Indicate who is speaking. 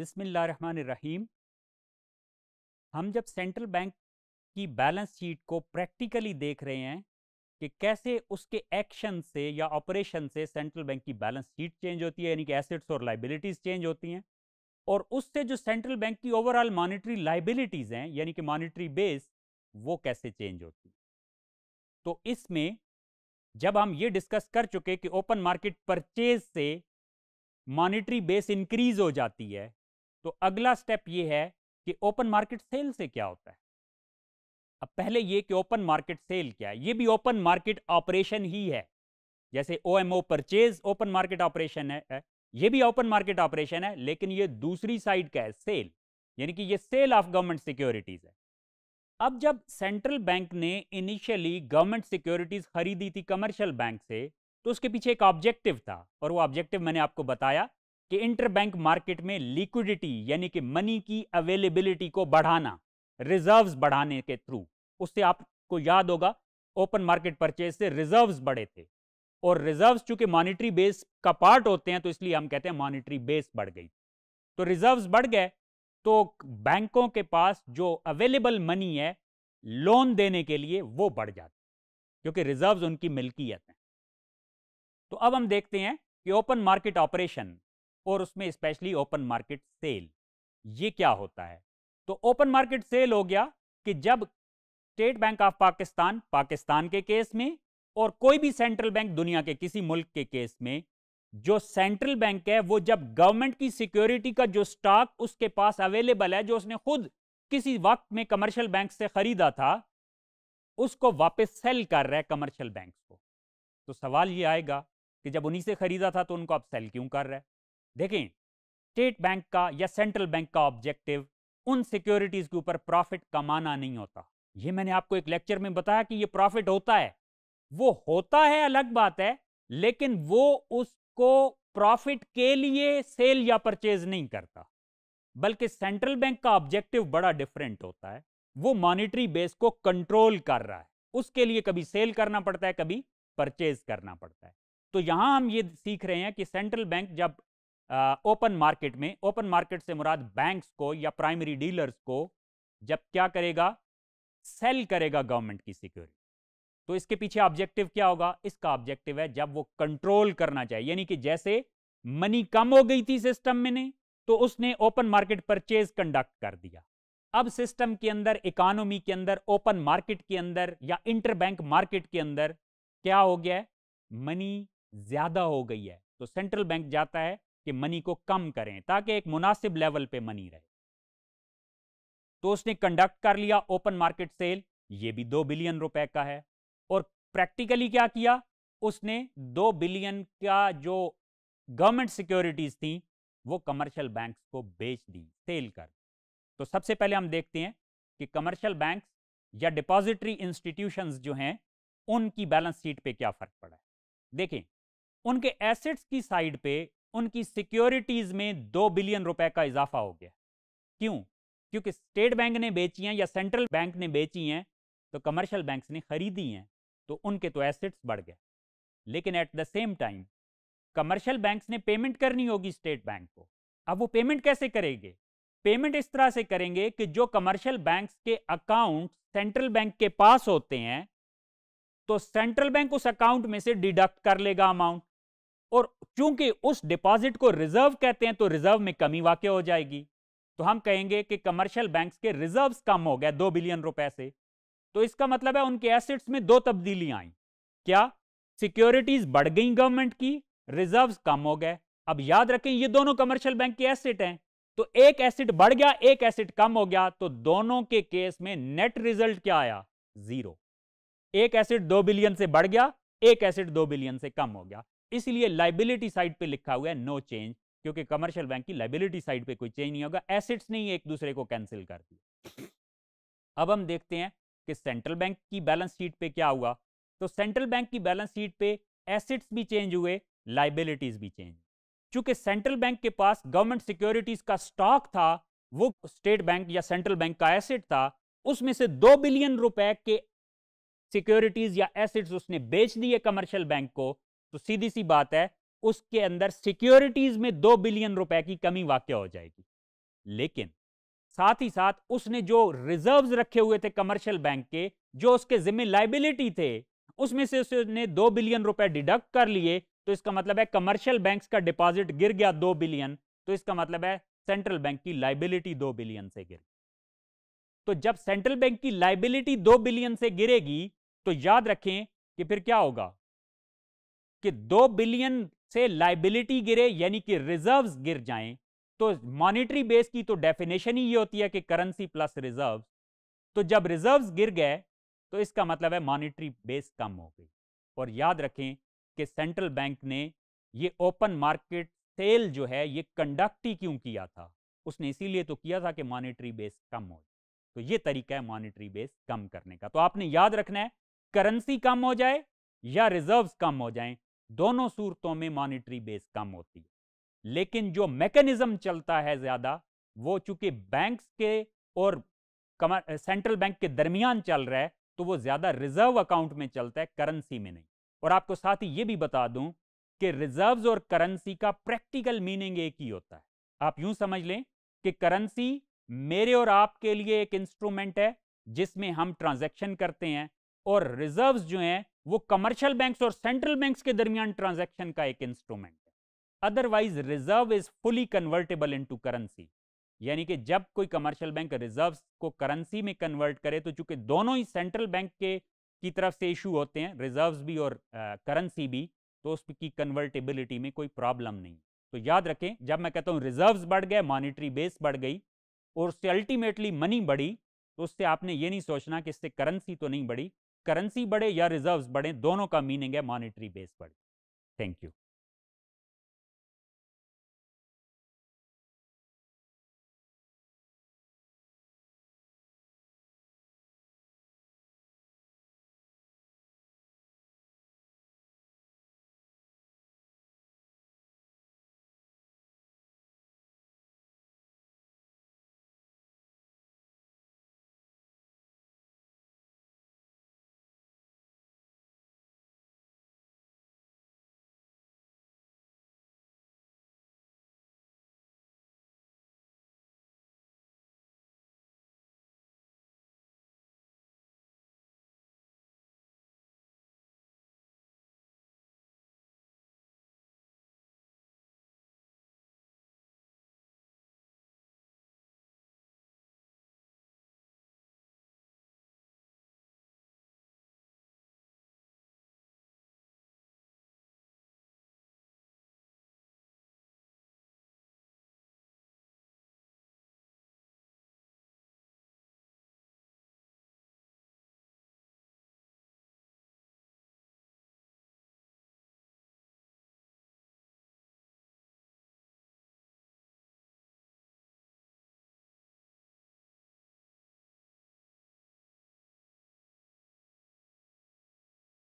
Speaker 1: बिसमीम हम जब सेंट्रल बैंक की बैलेंस शीट को प्रैक्टिकली देख रहे हैं कि कैसे उसके एक्शन से या ऑपरेशन से सेंट्रल बैंक की बैलेंस शीट चेंज होती है यानी कि एसेट्स और लाइबिलिटीज़ चेंज होती हैं और उससे जो सेंट्रल बैंक की ओवरऑल मॉनिटरी लाइबिलिटीज़ हैं यानी कि मॉनिटरी बेस वो कैसे चेंज होती है तो इसमें जब हम ये डिस्कस कर चुके कि ओपन मार्केट परचेज से मॉनिटरी बेस इंक्रीज हो जाती है तो अगला स्टेप ये है कि ओपन मार्केट सेल से क्या होता है अब पहले ये कि ओपन मार्केट सेल क्या है ये भी ओपन मार्केट ऑपरेशन ही है जैसे O M O purchase open market operation है ये भी ओपन मार्केट ऑपरेशन है लेकिन ये दूसरी साइड का है सेल यानी कि ये सेल ऑफ गवर्नमेंट सिक्योरिटीज है अब जब सेंट्रल बैंक ने इनिशियली गवर्नमेंट सिक्योरिटीज खरीदी थी कमर्शियल बैंक से तो उसके पीछे एक ऑब्जेक्टिव था और वो ऑब्जेक्टिव मैंने आपको बताया कि इंटरबैंक मार्केट में लिक्विडिटी यानी कि मनी की अवेलेबिलिटी को बढ़ाना रिजर्व्स बढ़ाने के थ्रू उससे आपको याद होगा ओपन मार्केट परचेज से रिजर्व्स बढ़े थे और रिजर्व्स चूंकि मॉनिटरी बेस का पार्ट होते हैं तो इसलिए हम कहते हैं मॉनिटरी बेस बढ़ गई तो रिजर्व्स बढ़ गए तो बैंकों के पास जो अवेलेबल मनी है लोन देने के लिए वो बढ़ जाती क्योंकि रिजर्व्स उनकी मिल्कियत है तो अब हम देखते हैं कि ओपन मार्केट ऑपरेशन और उसमें स्पेशली ओपन मार्केट सेल ये क्या होता है तो ओपन मार्केट सेल हो गया कि जब State Bank of Pakistan Pakistan के केस में और कोई भी सेंट्रल बैंक दुनिया के किसी मुल्क के केस में जो सेंट्रल बैंक है वो जब गवर्नमेंट की सिक्योरिटी का जो स्टॉक उसके पास अवेलेबल है जो उसने खुद किसी वक्त में कमर्शियल बैंक से खरीदा था उसको वापस सेल कर रहा है कमर्शियल बैंक को तो सवाल ये आएगा कि जब उन्हीं से खरीदा था तो उनको आप सेल क्यों कर रहे हैं देखें स्टेट बैंक का या सेंट्रल बैंक का ऑब्जेक्टिव उन सिक्योरिटीज़ के ऊपर प्रॉफिट कमाना नहीं होता ये मैंने आपको एक लेक्चर में बताया कि ये प्रॉफिट होता है वो होता है अलग बात है लेकिन वो उसको प्रॉफिट के लिए सेल या परचेज नहीं करता बल्कि सेंट्रल बैंक का ऑब्जेक्टिव बड़ा डिफरेंट होता है वो मॉनिटरी बेस को कंट्रोल कर रहा है उसके लिए कभी सेल करना पड़ता है कभी परचेज करना पड़ता है तो यहां हम ये सीख रहे हैं कि सेंट्रल बैंक जब ओपन मार्केट में ओपन मार्केट से मुराद बैंक्स को या प्राइमरी डीलर्स को जब क्या करेगा सेल करेगा गवर्नमेंट की सिक्योरिटी तो इसके पीछे ऑब्जेक्टिव क्या होगा इसका ऑब्जेक्टिव है जब वो कंट्रोल करना चाहिए यानी कि जैसे मनी कम हो गई थी सिस्टम में ने, तो उसने ओपन मार्केट परचेज कंडक्ट कर दिया अब सिस्टम के अंदर इकोनॉमी के अंदर ओपन मार्केट के अंदर या बैंक मार्केट के अंदर क्या हो गया है मनी ज्यादा हो गई है तो सेंट्रल बैंक जाता है कि मनी को कम करें ताकि एक मुनासिब लेवल पे मनी रहे तो उसने कंडक्ट कर लिया ओपन मार्केट सेल ये भी दो बिलियन रुपए का है और प्रैक्टिकली क्या किया उसने दो बिलियन का जो गवर्नमेंट सिक्योरिटीज थी वो कमर्शियल बैंक्स को बेच दी सेल कर तो सबसे पहले हम देखते हैं कि कमर्शियल बैंक्स या डिपॉजिटरी इंस्टीट्यूशंस जो हैं उनकी बैलेंस शीट पे क्या फर्क पड़ा है देखें उनके एसेट्स की साइड पे उनकी सिक्योरिटीज में दो बिलियन रुपए का इजाफा हो गया क्यों क्योंकि स्टेट बैंक ने बेची हैं या सेंट्रल बैंक ने बेची हैं तो कमर्शियल बैंक्स ने खरीदी हैं तो उनके तो एसेट्स बढ़ गए लेकिन at the same time commercial banks ने पेमेंट करनी होगी स्टेट बैंक को अब वो पेमेंट कैसे करेंगे पेमेंट इस तरह से करेंगे कि जो कमर्शियल बैंक्स के अकाउंट सेंट्रल बैंक के पास होते हैं तो सेंट्रल बैंक उस अकाउंट में से डिडक्ट कर लेगा अमाउंट और चूंकि उस डिपॉजिट को रिजर्व कहते हैं तो रिजर्व में कमी वाक हो जाएगी तो हम कहेंगे कि कमर्शियल बैंक के रिजर्व कम हो गए दो बिलियन रुपए से तो इसका मतलब है उनके एसेट्स में दो तब्दीलियां आई क्या सिक्योरिटीज बढ़ गई गवर्नमेंट की रिजर्व कम हो गए अब याद रखें ये दोनों कमर्शियल बैंक के एसेट हैं तो एक एसेट बढ़ गया एक एसेट कम हो गया तो दोनों के केस में नेट रिजल्ट क्या आया जीरो एक एसेट दो बिलियन से बढ़ गया एक एसेट दो बिलियन से कम हो गया इसलिए लाइबिलिटी साइड पे लिखा हुआ है नो चेंज क्योंकि कमर्शियल बैंक की लाइबिलिटी साइड पे कोई चेंज नहीं होगा एसेट्स नहीं एक दूसरे को कैंसिल कर दिया अब हम देखते हैं कि सेंट्रल बैंक की बैलेंस शीट पे क्या हुआ तो सेंट्रल बैंक की बैलेंस शीट पे एसेट्स भी चेंज हुए लाइबिलिटीज भी चेंज चूंकि सेंट्रल बैंक के पास गवर्नमेंट सिक्योरिटीज का स्टॉक था वो स्टेट बैंक या सेंट्रल बैंक का एसेट था उसमें से दो बिलियन रुपए के सिक्योरिटीज या एसेट्स उसने बेच दिए कमर्शियल बैंक को तो सीधी सी बात है उसके अंदर सिक्योरिटीज में दो बिलियन रुपए की कमी वाक्य हो जाएगी लेकिन साथ ही साथ उसने जो रिजर्व्स रखे हुए थे कमर्शियल बैंक के जो उसके जिम्मे लाइबिलिटी थे उसमें से उसने दो बिलियन रुपए डिडक्ट कर लिए तो इसका मतलब है कमर्शियल बैंक का डिपॉजिट गिर गया दो बिलियन तो इसका मतलब है सेंट्रल बैंक की लाइबिलिटी दो बिलियन से गिर तो जब सेंट्रल बैंक की लाइबिलिटी दो बिलियन से गिरेगी तो याद रखें कि फिर क्या होगा कि दो बिलियन से लाइबिलिटी गिरे यानी कि रिजर्व्स गिर जाएं तो मॉनिटरी बेस की तो डेफिनेशन ही ये होती है कि करेंसी प्लस रिजर्व्स तो जब रिजर्व्स गिर गए तो इसका मतलब है मॉनिटरी बेस कम हो गई और याद रखें कि सेंट्रल बैंक ने ये ओपन मार्केट सेल जो है ये कंडक्ट ही क्यों किया था उसने इसीलिए तो किया था कि मॉनिटरी बेस कम हो जाए तो ये तरीका है मॉनिटरी बेस कम करने का तो आपने याद रखना है करेंसी कम हो जाए या रिजर्व्स कम हो जाएं दोनों सूरतों में मॉनिटरी बेस कम होती है लेकिन जो मैकेनिज्म चलता है ज़्यादा वो चूंकि बैंक्स के और सेंट्रल बैंक के दरमियान चल रहा है तो वो ज़्यादा रिजर्व अकाउंट में चलता है करेंसी में नहीं और आपको साथ ही ये भी बता दूं कि रिजर्व्स और करेंसी का प्रैक्टिकल मीनिंग एक ही होता है आप यूं समझ लें कि करेंसी मेरे और आपके लिए एक इंस्ट्रूमेंट है जिसमें हम ट्रांजैक्शन करते हैं और रिजर्व्स जो हैं वो कमर्शियल बैंक्स और सेंट्रल बैंक्स के दरमियान ट्रांजैक्शन का एक इंस्ट्रूमेंट है otherwise reserve is fully convertible into currency यानी कि जब कोई कमर्शियल बैंक रिजर्व को करेंसी में कन्वर्ट करे तो चूंकि दोनों ही सेंट्रल बैंक के की तरफ से इशू होते हैं रिजर्व भी और करेंसी uh, भी तो उसकी कन्वर्टेबिलिटी में कोई प्रॉब्लम नहीं तो याद रखें जब मैं कहता हूँ रिजर्व बढ़ गए मॉनिटरी बेस बढ़ गई और उससे अल्टीमेटली मनी बढ़ी तो उससे आपने ये नहीं सोचना कि इससे करेंसी तो नहीं बढ़ी करेंसी बढ़े या रिजर्व्स बढ़े दोनों का मीनिंग है मॉनिटरी बेस बढ़े थैंक यू